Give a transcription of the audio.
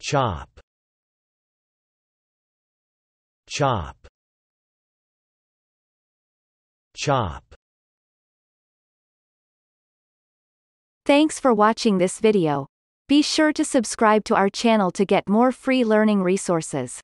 Chop. Chop. Chop. Thanks for watching this video. Be sure to subscribe to our channel to get more free learning resources.